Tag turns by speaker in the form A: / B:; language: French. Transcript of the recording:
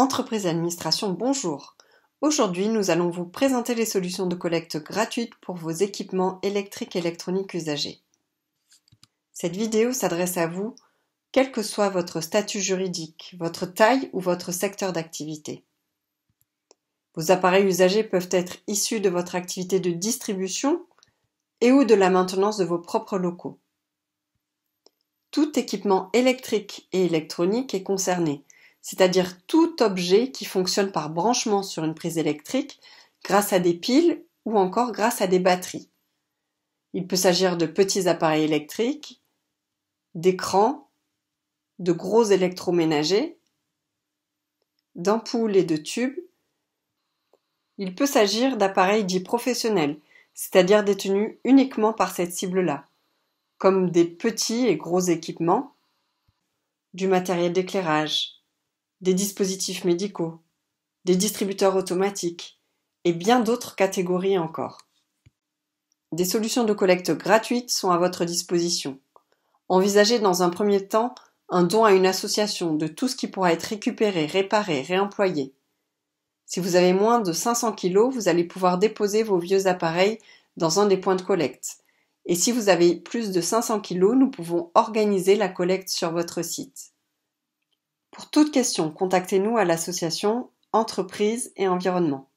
A: Entreprise administration, bonjour. Aujourd'hui, nous allons vous présenter les solutions de collecte gratuites pour vos équipements électriques et électroniques usagés. Cette vidéo s'adresse à vous, quel que soit votre statut juridique, votre taille ou votre secteur d'activité. Vos appareils usagés peuvent être issus de votre activité de distribution et ou de la maintenance de vos propres locaux. Tout équipement électrique et électronique est concerné, c'est-à-dire tout objet qui fonctionne par branchement sur une prise électrique grâce à des piles ou encore grâce à des batteries. Il peut s'agir de petits appareils électriques, d'écrans, de gros électroménagers, d'ampoules et de tubes. Il peut s'agir d'appareils dits professionnels, c'est-à-dire détenus uniquement par cette cible-là, comme des petits et gros équipements, du matériel d'éclairage, des dispositifs médicaux, des distributeurs automatiques et bien d'autres catégories encore. Des solutions de collecte gratuites sont à votre disposition. Envisagez dans un premier temps un don à une association de tout ce qui pourra être récupéré, réparé, réemployé. Si vous avez moins de 500 kilos, vous allez pouvoir déposer vos vieux appareils dans un des points de collecte. Et si vous avez plus de 500 kilos, nous pouvons organiser la collecte sur votre site toute question, contactez-nous à l'association Entreprises et environnement.